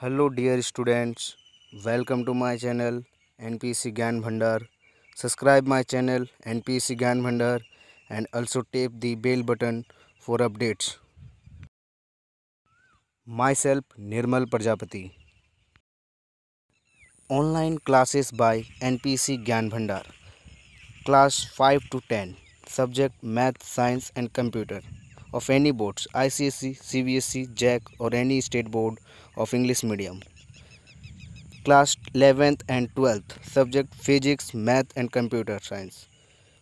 hello dear students welcome to my channel npc gyan subscribe my channel npc gyan and also tap the bell button for updates myself nirmal prajapati online classes by npc gyan class 5 to 10 subject math science and computer of any boards ICSE, CBSE, JAC or any state board of English medium. Class 11th and 12th subject physics, math and computer science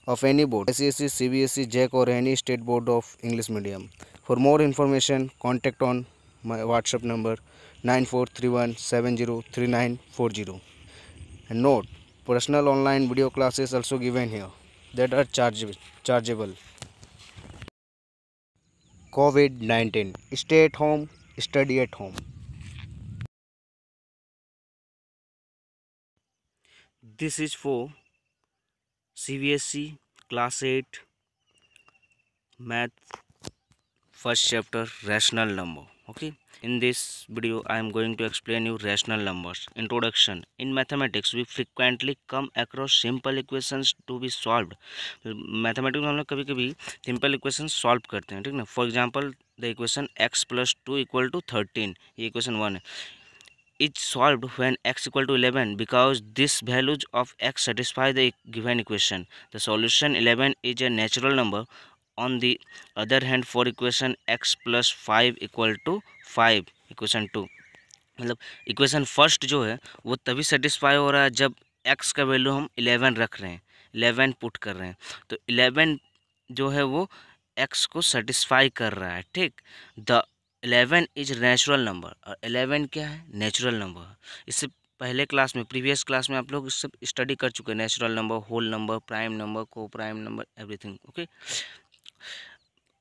of any board ICSE, CBSE, JAC or any state board of English medium. For more information contact on my WhatsApp number 9431703940. And note, personal online video classes also given here that are chargeable. chargeable. Covid nineteen stay at home study at home this is for C B S E class eight math first chapter rational number okay in this video i am going to explain you rational numbers introduction in mathematics we frequently come across simple equations to be solved mathematics में हम लोग कभी कभी simple equations solve करते हैं ठीक ना for example the equation x plus two equal to thirteen ये equation वन है is solve when x equal to 11 because this values of x satisfy the given equation the solution 11 is a natural number on the other hand for equation x plus five equal to five equation two मतलब equation first जो है वो तभी satisfy हो रहा है जब x का वैल्यू हम इलेवन रख रहे हैं इलेवन पुट कर रहे हैं तो इलेवन जो है वो एक्स को सेटिस्फाई कर रहा है ठीक the eleven is natural number और इलेवन क्या है नेचुरल नंबर इससे पहले क्लास में प्रीवियस क्लास में आप लोग सब स्टडी कर चुके हैं natural number whole number prime number को prime number everything okay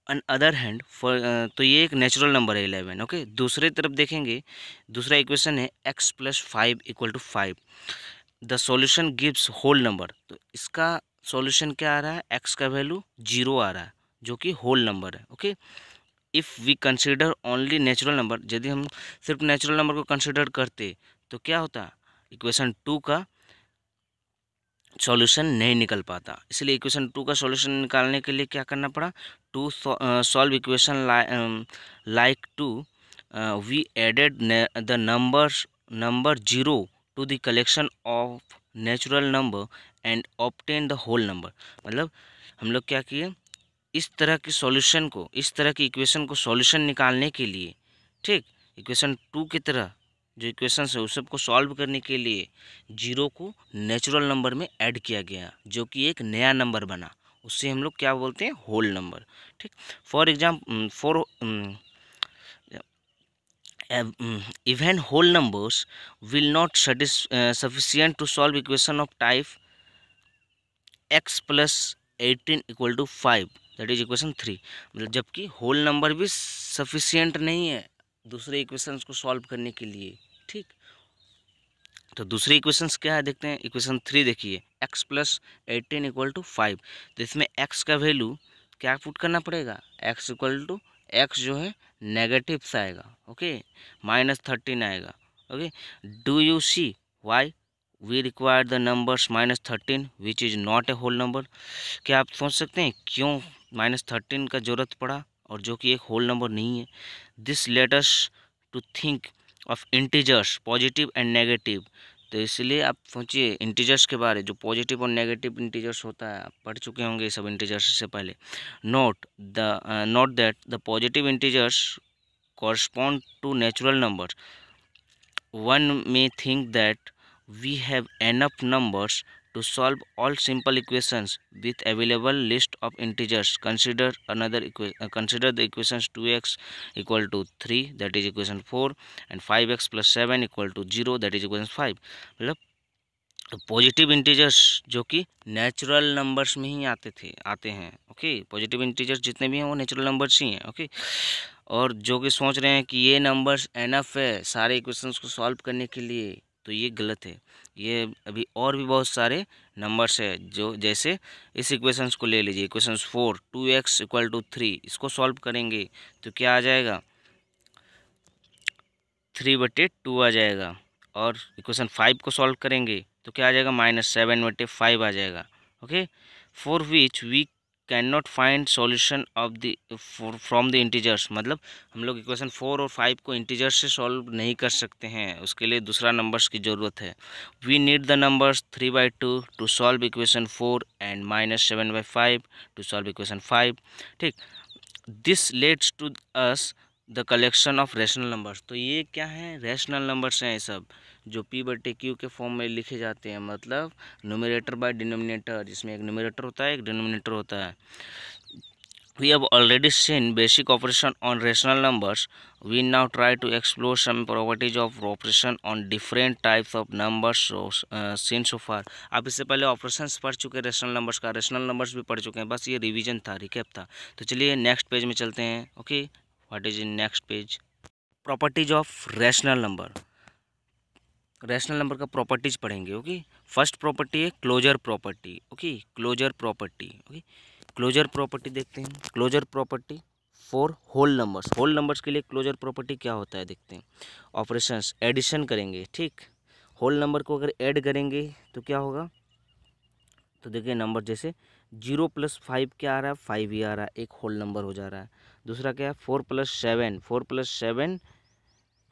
on other hand for तो ये एक नेचुरल नंबर है इलेवन ओके दूसरे तरफ देखेंगे दूसरा इक्वेशन है x plus five equal to five the solution gives whole number तो इसका सोल्यूशन क्या आ रहा है एक्स का वैल्यू जीरो आ रहा है जो कि होल नंबर है okay if we consider only natural number यदि हम सिर्फ नेचुरल नंबर को कंसिडर करते तो क्या होता इक्वेशन टू का सॉल्यूशन नहीं निकल पाता इसलिए इक्वेशन टू का सॉल्यूशन निकालने के लिए क्या करना पड़ा to solve equation like two we added the number number zero to the collection of natural number and obtain the whole number मतलब हम लोग क्या किए इस तरह के सॉल्यूशन को इस तरह की इक्वेशन को सॉल्यूशन निकालने के लिए ठीक इक्वेशन टू की तरह जो इक्वेशन है उस सबको सॉल्व करने के लिए जीरो को नेचुरल नंबर में ऐड किया गया जो कि एक नया नंबर बना उससे हम लोग क्या बोलते हैं होल नंबर ठीक for example for even whole numbers will not satis uh, sufficient to solve equation of type x plus 18 equal to 5 that is मतलब जबकि होल नंबर भी सफिशियंट नहीं है दूसरे इक्वेशंस को सॉल्व करने के लिए ठीक तो दूसरे इक्वेशंस क्या है देखते हैं इक्वेशन थ्री देखिए x plus eighteen equal to five तो इसमें एक्स का वैल्यू क्या पुट करना पड़ेगा एक्स इक्वल टू एक्स जो है नेगेटिव से आएगा ओके माइनस थर्टीन आएगा okay do you see why we require the numbers minus thirteen which is not a whole number क्या आप सोच सकते हैं क्यों माइनस थर्टीन का ज़रूरत पड़ा और जो कि एक होल नंबर नहीं है this letters to think of integers positive and negative तो इसलिए आप सोचिए इंटीजर्स के बारे जो पॉजिटिव और नेगेटिव इंटीजर्स होता है आप पढ़ चुके होंगे सब इंटीजर्स से पहले note the note that the positive integers correspond to natural number one may think that we have enough numbers To solve all simple equations with available list of integers, consider another equation uh, consider the equations 2x equal to 3 that is equation 4 and 5x plus 7 equal to 0 that is equation 5 मतलब positive integers जो कि natural numbers में ही आते थे आते हैं okay positive integers जितने भी हैं वो नेचुरल नंबर्स ही हैं ओके और जो कि सोच रहे हैं कि ये नंबर्स एनफ है सारे इक्वेशंस को सॉल्व करने के लिए तो ये गलत है ये अभी और भी बहुत सारे नंबर्स है जो जैसे इस इक्वेशंस को ले लीजिए equations four two x equal to three इसको सॉल्व करेंगे तो क्या आ जाएगा थ्री बटे टू आ जाएगा और इक्वेशन फाइव को सॉल्व करेंगे तो क्या आ जाएगा माइनस सेवन बटे फाइव आ जाएगा okay four which we can not find solution of the from the integers मतलब हम लोग इक्वेशन फोर और फाइव को इंटीजर्स से सॉल्व नहीं कर सकते हैं उसके लिए दूसरा नंबर्स की ज़रूरत है we need the numbers three by two to solve equation four and minus seven by five to solve equation five ठीक this lets to us the collection of rational numbers तो ये क्या है रेशनल नंबर्स हैं ये सब जो P बटे क्यू के फॉर्म में लिखे जाते हैं मतलब नोमिनेटर बाय डिनोमिनेटर जिसमें एक नोमिनेटर होता है एक डिनोमिनेटर होता है we have already seen basic operation on rational numbers we now try to explore some properties of operation on different types of numbers seen so far आप इससे पहले ऑपरेशन पढ़ चुके हैं रेशनल नंबर्स का रेशनल नंबर्स भी पढ़ चुके हैं बस ये रिविजन था रिकेप था तो चलिए नेक्स्ट पेज में चलते हैं okay what is in next page properties of rational number rational number का प्रॉपर्टीज पढ़ेंगे ओके फर्स्ट प्रॉपर्टी है closure property okay closure property okay closure property देखते हैं closure property for whole numbers whole numbers के लिए closure property क्या होता है देखते हैं ऑपरेशंस एडिशन करेंगे ठीक होल नंबर को अगर ऐड करेंगे तो क्या होगा तो देखिए नंबर जैसे जीरो प्लस फाइव क्या आ रहा है फाइव ही आ रहा है एक होल नंबर हो जा रहा है दूसरा क्या है four plus seven four plus seven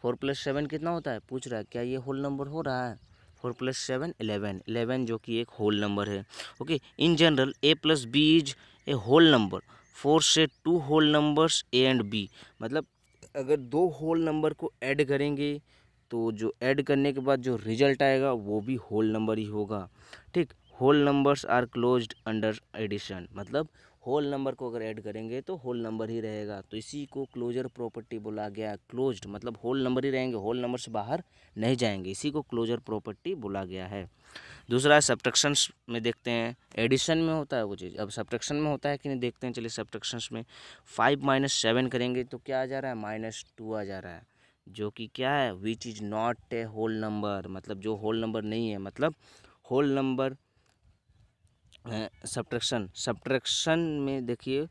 four plus seven कितना होता है पूछ रहा है क्या ये होल नंबर हो रहा है four plus seven eleven eleven जो कि एक होल नंबर है okay in general a plus b is a whole number for से two whole numbers a and b मतलब अगर दो होल नंबर को ऐड करेंगे तो जो ऐड करने के बाद जो रिजल्ट आएगा वो भी होल नंबर ही होगा ठीक whole numbers are closed under addition मतलब होल नंबर को अगर ऐड करेंगे तो होल नंबर ही रहेगा तो इसी को क्लोजर प्रॉपर्टी बोला गया क्लोज्ड मतलब होल नंबर ही रहेंगे होल नंबर से बाहर नहीं जाएंगे इसी को क्लोजर प्रॉपर्टी बोला गया है दूसरा सब्ट्रक्शन में देखते हैं एडिशन में होता है वो चीज़ अब सब्ट्रक्शन में होता है कि नहीं देखते हैं चलिए सब्ट्रक्शंस में फाइव माइनस सेवन करेंगे तो क्या आ जा रहा है माइनस टू आ जा रहा है जो कि क्या है which is not a whole number मतलब जो होल नंबर नहीं है मतलब होल नंबर सब्ट्रैक्शन सब्ट्रैक्शन में देखिए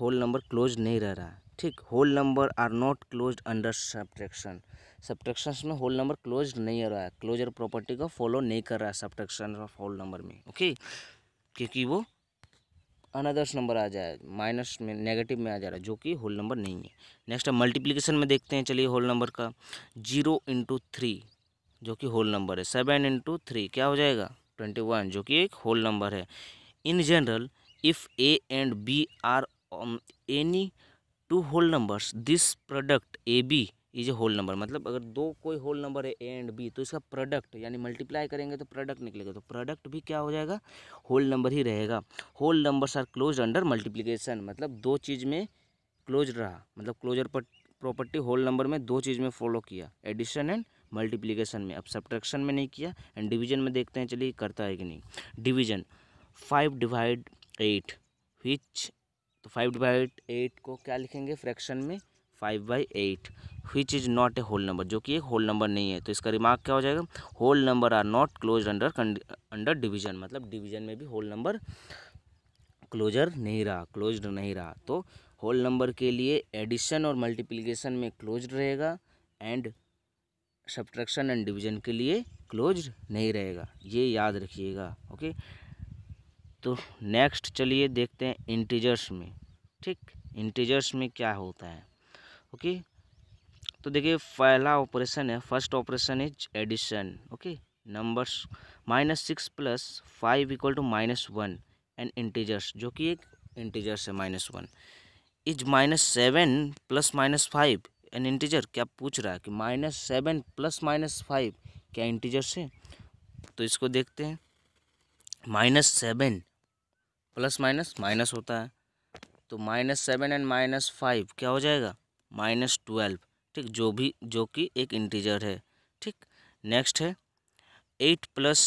होल नंबर क्लोज नहीं रह रहा है ठीक whole number are not close under subtraction subtraction में होल नंबर क्लोज नहीं रहा है क्लोजर प्रॉपर्टी का फॉलो नहीं कर रहा है सब्ट्रैक्शन ऑफ होल नंबर में ओके क्योंकि वो अनदर्स नंबर आ जाए माइनस में नेगेटिव में आ जा रहा है जो कि होल नंबर नहीं है नेक्स्ट मल्टीप्लीकेशन में देखते हैं चलिए होल नंबर का जीरो इंटू थ्री जो कि होल नंबर है सेवन इंटू थ्री क्या हो जाएगा ट्वेंटी वन जो कि एक होल नंबर है in general if a and b are any two whole numbers this product a b is a whole number मतलब अगर दो कोई होल नंबर है ए एंड बी तो इसका प्रोडक्ट यानी मल्टीप्लाई करेंगे तो प्रोडक्ट निकलेगा तो प्रोडक्ट भी क्या हो जाएगा होल नंबर ही रहेगा whole numbers are close under multiplication मतलब दो चीज़ में क्लोज रहा मतलब क्लोजर पर प्रॉपर्टी होल नंबर में दो चीज़ में फॉलो किया एडिशन एंड मल्टीप्लीकेशन में अब सब्ट्रैक्शन में नहीं किया एंड डिवीजन में देखते हैं चलिए करता है कि नहीं division five divide eight which तो फाइव डिवाइड एट को क्या लिखेंगे फ्रैक्शन में five by eight which is not a whole number जो कि एक होल नंबर नहीं है तो इसका रिमार्क क्या हो जाएगा whole number are not close under under division मतलब डिवीजन में भी होल नंबर क्लोजर नहीं रहा क्लोज नहीं रहा तो होल नंबर के लिए एडिशन और मल्टीप्लीकेशन में क्लोज रहेगा एंड सब्ट्रैक्शन एंड डिवीजन के लिए क्लोज नहीं रहेगा ये याद रखिएगा ओके तो नेक्स्ट चलिए देखते हैं इंटीजर्स में ठीक इंटीजर्स में क्या होता है ओके तो देखिए पहला ऑपरेशन है first operation is addition okay numbers minus six plus five equal to minus one and integers जो कि एक इंटीजर्स है minus one is minus seven plus minus five an integer क्या पूछ रहा है कि minus seven plus minus five क्या इंटीजर से तो इसको देखते हैं minus seven plus minus minus होता है तो minus seven and minus five क्या हो जाएगा माइनस ट्वेल्व ठीक जो भी जो कि एक इंटीजर है ठीक नेक्स्ट है एट प्लस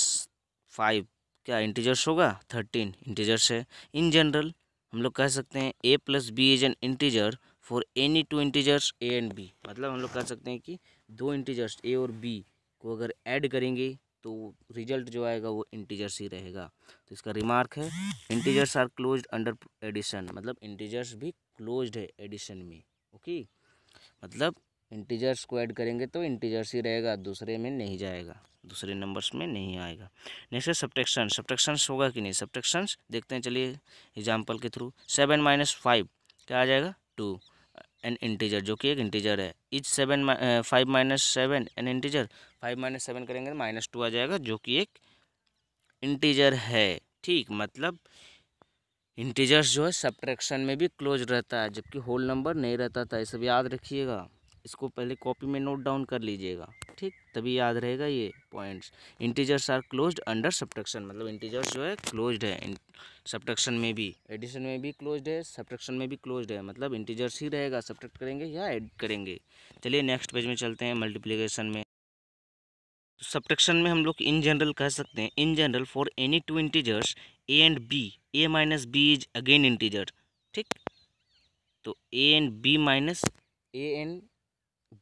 फाइव क्या इंटीजर्स होगा थर्टीन इंटीजर्स है इन जनरल हम लोग कह सकते हैं a plus b is an integer for any two integers a and b मतलब हम लोग कह सकते हैं कि दो इंटीजर्स ए और बी को अगर ऐड करेंगे तो रिजल्ट जो आएगा वो इंटीजर्स ही रहेगा तो इसका रिमार्क है integers are close under addition मतलब इंटीजर्स भी क्लोज है एडिशन में ओके मतलब इंटीजर्स को ऐड करेंगे तो इंटीजर्स ही रहेगा दूसरे में नहीं जाएगा दूसरे नंबर्स में नहीं आएगा नेक्स्ट है सब्ट्रैक्शन सब्ट्रैक्शंस होगा कि नहीं सब्ट्रैक्शंस देखते हैं चलिए एग्जांपल के थ्रू सेवन माइनस फाइव क्या आ जाएगा टू एन इंटीजर जो कि एक इंटीजर है each seven five minus seven an integer five minus seven करेंगे तो माइनस टू आ जाएगा जो कि एक इंटीजर है ठीक मतलब इंटीजर्स जो है सब्ट्रैक्शन में भी क्लोज रहता है जबकि होल नंबर नहीं रहता था ये सब याद रखिएगा इसको पहले कॉपी में नोट डाउन कर लीजिएगा ठीक तभी याद रहेगा ये points integers are closed under subtraction मतलब इंटीजर्स जो है क्लोज्ड है सब्ट्रक्शन में भी एडिशन में भी क्लोज्ड है सब्ट्रक्शन में भी क्लोज्ड है मतलब इंटीजर्स ही रहेगा सब्ट्रैक्ट करेंगे या ऐड करेंगे चलिए नेक्स्ट पेज में चलते हैं मल्टीप्लीकेशन में तो सब्ट्रक्शन में हम लोग इन जनरल कह सकते हैं in general for any two integers a and B A minus B is again integer ठीक तो a and b minus a and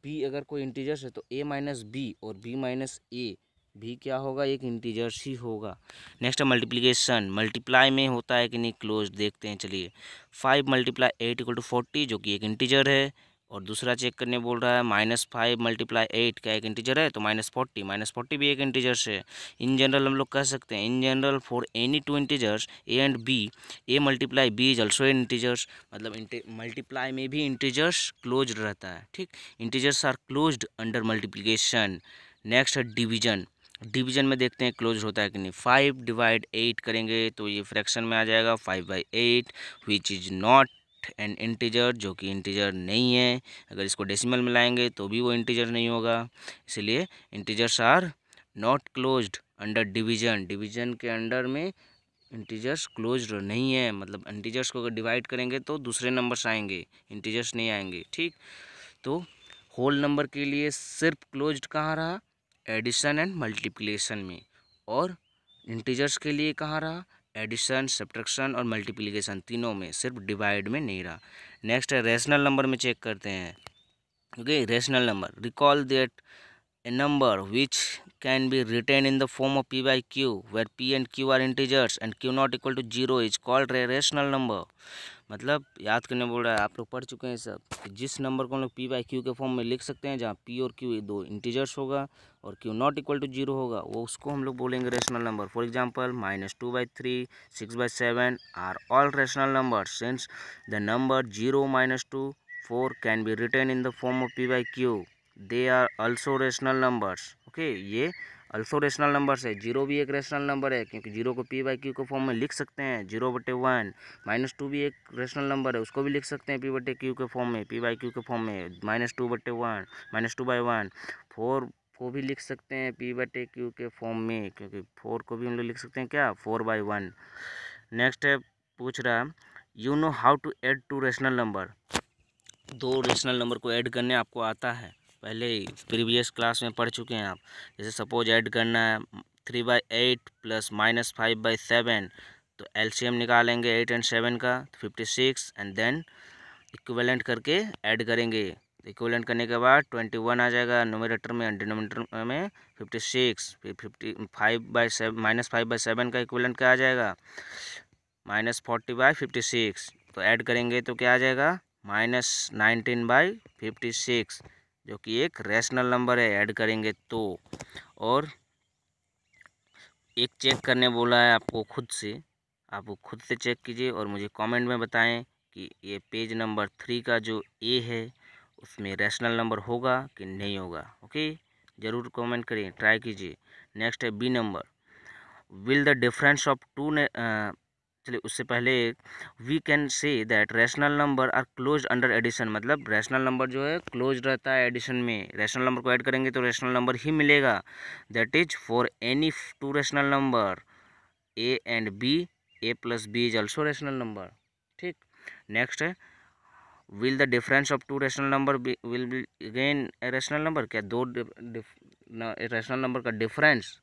b अगर कोई इंटीजर्स है तो ए माइनस बी और बी माइनस ए भी क्या होगा एक इंटीजर्स ही होगा नेक्स्ट है मल्टीप्लिकेशन मल्टीप्लाई में होता है कि नहीं क्लोज देखते हैं चलिए five multiply eight equal to forty जो कि एक इंटीजर है और दूसरा चेक करने बोल रहा है माइनस फाइव मल्टीप्लाई एट का एक इंटीजर है तो माइनस फोर्टी माइनस फोर्टी भी एक इंटीजर से इन जनरल हम लोग कह सकते हैं in general for any two integers a and B A multiply B is also integers मतलब मल्टीप्लाई में भी इंटीजर्स क्लोज रहता है ठीक integers are close under multiplication next है डिवीजन डिवीजन में देखते हैं क्लोज होता है कि नहीं फाइव डिवाइड एट करेंगे तो ये फ्रैक्शन में आ जाएगा five by eight which is not int and integer जो कि इंटीजर नहीं है अगर इसको डेसिमल में लाएंगे तो भी वो इंटीजर नहीं होगा इसलिए integers are not closed under division division के अंडर में इंटीजर्स क्लोज नहीं है मतलब इंटीजर्स को अगर डिवाइड करेंगे तो दूसरे नंबर्स आएंगे इंटीजर्स नहीं आएंगे ठीक तो होल नंबर के लिए सिर्फ क्लोज कहाँ रहा एडिशन एंड मल्टीप्लिकेशन में और इंटीजर्स के लिए कहाँ रहा एडिशन सब्ट्रक्शन और मल्टीप्लिकेशन तीनों में सिर्फ डिवाइड में नहीं रहा नेक्स्ट है रेशनल नंबर में चेक करते हैं okay rational number recall that a number which can be written in the form of p by q where p and q are integers and q not equal to zero is called rational number मतलब याद करने बोल रहा है आप लोग पढ़ चुके हैं सब जिस नंबर को हम लोग पी बाई क्यू के फॉर्म में लिख सकते हैं जहाँ पी और क्यू ये दो इंटीजर्स होगा और q not equal to zero होगा वो उसको हम लोग बोलेंगे rational number for example minus two by three six by seven are all rational number since the number zero minus two four can be written in the form of p by q they are also rational numbers okay ये also rational number है zero भी एक rational number है क्योंकि zero को p by q के form में लिख सकते हैं जीरो बटे वन माइनस टू भी एक रेशनल नंबर है उसको भी लिख सकते हैं पी बटे क्यू के फॉर्म में पी वाई क्यू के फॉर्म में माइनस टू बटे one minus two by one four को भी लिख सकते हैं पी बटे क्यू के फॉर्म में क्योंकि फोर को भी हम लोग लिख सकते हैं क्या फोर बाई वन नेक्स्ट है पूछ रहा you know how to add two rational number दो रेशनल नंबर को ऐड करने आपको आता है पहले ही प्रीवियस क्लास में पढ़ चुके हैं आप जैसे सपोज ऐड करना है three by eight plus minus five by seven तो एल निकालेंगे एट एंड सेवन का fifty six and then equivalent करके ऐड करेंगे इक्वलेंट तो करने के बाद ट्वेंटी वन आ जाएगा नोमिनेटर में डिनोमिनेटर में फिफ्टी सिक्स फिर fifty five by seven minus five by seven का इक्वलेंट क्या आ जाएगा minus forty by fifty six तो ऐड करेंगे तो क्या आ जाएगा minus nineteen by fifty six जो कि एक रैशनल नंबर है ऐड करेंगे तो और एक चेक करने बोला है आपको खुद से आप वो खुद से चेक कीजिए और मुझे कमेंट में बताएं कि ये पेज नंबर थ्री का जो ए है उसमें रैशनल नंबर होगा कि नहीं होगा ओके ज़रूर कमेंट करें ट्राई कीजिए नेक्स्ट है be number will the difference of two चलिए उससे पहले we can say that rational number are close under addition मतलब रैशनल नंबर जो है क्लोज रहता है एडिशन में रैशनल नंबर को ऐड करेंगे तो रैशनल नंबर ही मिलेगा that is for any two rational number A and B a plus b is also rational number ठीक नेक्स्ट है will the difference of two rational number will be again rational number क्या दो rational number का difference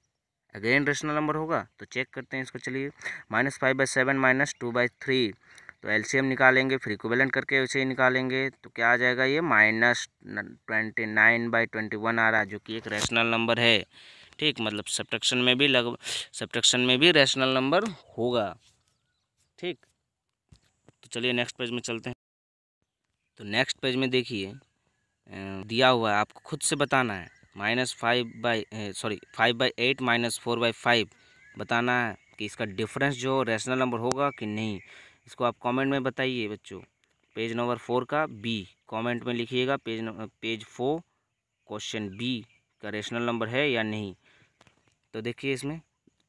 again rational number होगा तो check करते हैं इसको चलिए minus five by seven minus two by three तो एलसीएम निकालेंगे फिर इक्विवेलेंट करके उसे ही निकालेंगे तो क्या आ जाएगा ये minus twenty nine by twenty one आ रहा है जो कि एक रेशनल नंबर है ठीक मतलब सब्ट्रक्शन में भी लग सब्ट्रक्शन में भी रेशनल नंबर होगा ठीक तो चलिए नेक्स्ट पेज में चलते हैं तो नेक्स्ट पेज में देखिए दिया हुआ है आपको खुद से बताना है minus five by sorry five by eight minus four by five बताना है कि इसका डिफरेंस जो रेशनल नंबर होगा कि नहीं इसको आप कमेंट में बताइए बच्चों पेज नंबर फोर का बी कमेंट में लिखिएगा page page four question B का रेशनल नंबर है या नहीं तो देखिए इसमें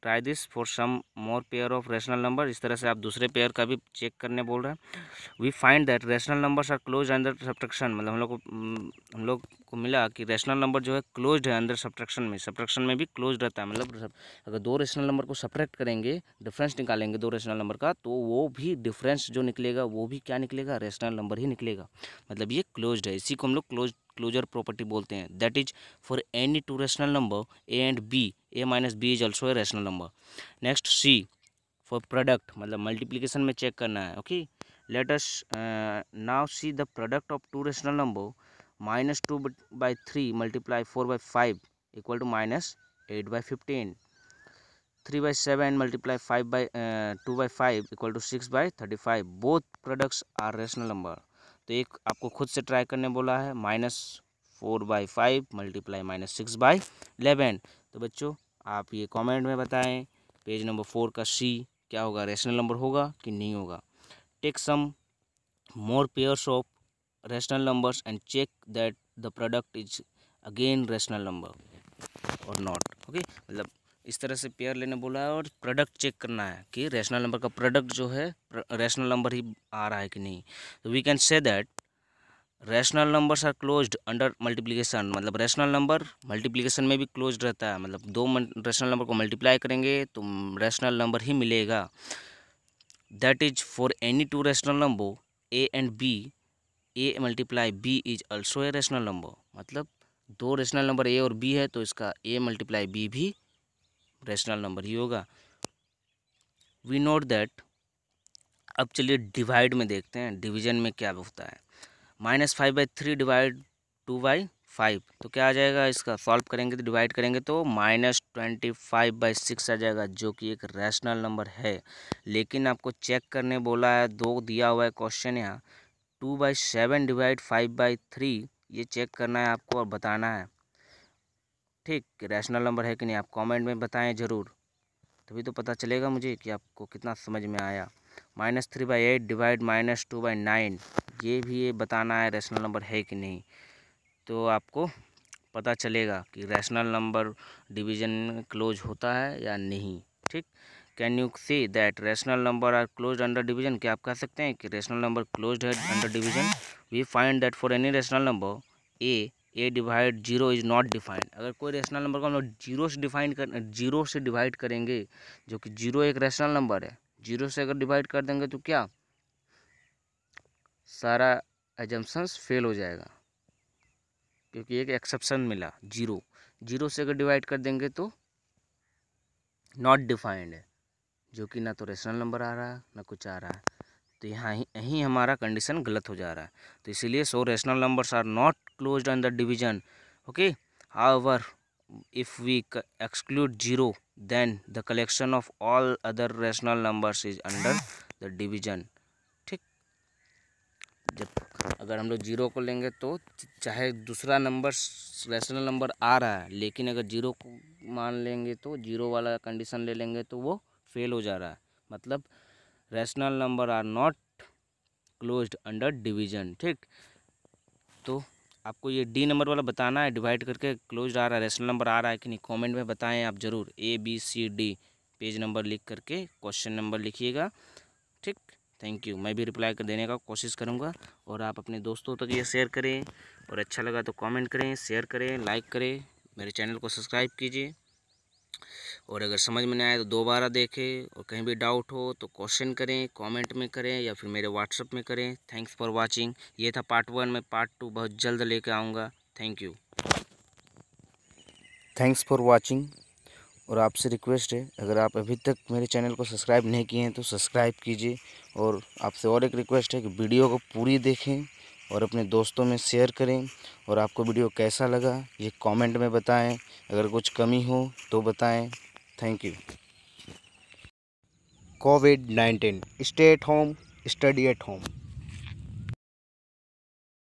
try this for some more pair of rational number इस तरह से आप दूसरे पेयर का भी चेक करने बोल रहे हैं we find that rational numbers are close under subtraction मतलब हम लोग को हम्म, हम लोग को मिला कि रेशनल नंबर जो है क्लोज है अंदर सब्ट्रक्शन में सब्ट्रक्शन में भी क्लोज रहता है मतलब अगर दो रेशनल नंबर को सपरेट करेंगे डिफरेंस निकालेंगे दो रेशनल नंबर का तो वो भी डिफरेंस जो निकलेगा वो भी क्या निकलेगा रेशनल नंबर ही निकलेगा मतलब ये क्लोज है इसी को हम लोग क्लोज क्लोजर प्रॉपर्टी बोलते हैं that is for any two rational number A and B A minus B is also a rational number next see for product मतलब मल्टीप्लीकेशन में चेक करना है okay let's now see the product of two rational number minus two by three multiply four by five equal to minus eight by fifteen three by seven multiply five by two by five equal to six by thirty five both products are rational number तो एक आपको खुद से try करने बोला है minus four by five multiply minus six by eleven तो बच्चों आप ये कमेंट में बताएं पेज नंबर फोर का सी क्या होगा रेशनल नंबर होगा कि नहीं होगा take some more pairs of rational numbers and check that the product is again rational number और नॉट ओके मतलब इस तरह से पेयर लेने बोला है और प्रोडक्ट चेक करना है कि रेशनल नंबर का प्रोडक्ट जो है रेशनल नंबर ही आ रहा है कि नहीं तो we can say that rational numbers are closed under multiplication मतलब रेशनल नंबर मल्टीप्लिकेशन में भी क्लोज रहता है मतलब दो रेशनल नंबर को मल्टीप्लाई करेंगे तो रेशनल नंबर ही मिलेगा that is for any two rational number A and B A multiply B is also a rational number मतलब दो रेशनल नंबर ए और बी है तो इसका ए मल्टीप्लाई बी भी रेशनल नंबर ही होगा वी नोट दैट अब चलिए डिवाइड में देखते हैं डिवीजन में क्या होता है minus five by three divide two by five तो क्या आ जाएगा इसका सॉल्व करेंगे तो डिवाइड करेंगे तो minus twenty five by six आ जाएगा जो कि एक रैशनल नंबर है लेकिन आपको चेक करने बोला है दो दिया हुआ है क्वेश्चन यहाँ two by seven divide five by three ये चेक करना है आपको और बताना है ठीक रैशनल नंबर है कि नहीं आप कमेंट में बताएं ज़रूर तभी तो पता चलेगा मुझे कि आपको कितना समझ में आया minus three by eight divide minus two by nine ये भी ये बताना है रैशनल नंबर है कि नहीं तो आपको पता चलेगा कि रैशनल नंबर डिवीजन क्लोज होता है या नहीं ठीक can you see that rational number are close under division क्या आप कह सकते हैं कि रैशनल नंबर क्लोज है under division we find that for any rational number A A divide zero is not defined अगर कोई रेशनल नंबर को हम लोग जीरो से डिफाइंड कर जीरो से डिवाइड करेंगे जो कि जीरो एक रेशनल नंबर है जीरो से अगर डिवाइड कर देंगे तो क्या सारा एजम्पन्स फेल हो जाएगा क्योंकि एक एक्सेप्शन मिला जीरो जीरो से अगर डिवाइड कर देंगे तो नॉट डिफाइंड है जो कि ना तो रेशनल नंबर आ रहा है ना कुछ आ रहा है तो यहाँ ही यहीं हमारा कंडीशन गलत हो जा रहा है तो इसीलिए so rational numbers are not closed on the division okay however if we exclude 0 then the collection of all other rational numbers is under the division ठीक जब अगर हम लोग जीरो को लेंगे तो चाहे दूसरा नंबर रैशनल नंबर आ रहा है लेकिन अगर जीरो को मान लेंगे तो जीरो वाला कंडीशन ले लेंगे तो वो फेल हो जा रहा है मतलब rational number are not closed under division ठीक तो आपको ये डी नंबर वाला बताना है डिवाइड करके क्लोज आ रहा है रेशनल नंबर आ रहा है कि नहीं कमेंट में बताएं आप ज़रूर A B C D page number लिख करके क्वेश्चन नंबर लिखिएगा ठीक थैंक यू मैं भी रिप्लाई कर देने का कोशिश करूँगा और आप अपने दोस्तों तक ये शेयर करें और अच्छा लगा तो कॉमेंट करें शेयर करें लाइक करें मेरे चैनल को सब्सक्राइब कीजिए और अगर समझ में ना आए तो दोबारा देखें और कहीं भी डाउट हो तो क्वेश्चन करें कमेंट में करें या फिर मेरे व्हाट्सअप में करें थैंक्स फॉर वाचिंग ये था पार्ट वन में पार्ट टू बहुत जल्द लेके आऊँगा thank you thanks for watching और आपसे रिक्वेस्ट है अगर आप अभी तक मेरे चैनल को सब्सक्राइब नहीं किए हैं तो सब्सक्राइब कीजिए और आपसे और एक रिक्वेस्ट है कि वीडियो को पूरी देखें और अपने दोस्तों में शेयर करें और आपको वीडियो कैसा लगा ये कमेंट में बताएं अगर कुछ कमी हो तो बताएं thank you COVID nineteen stay at home study at home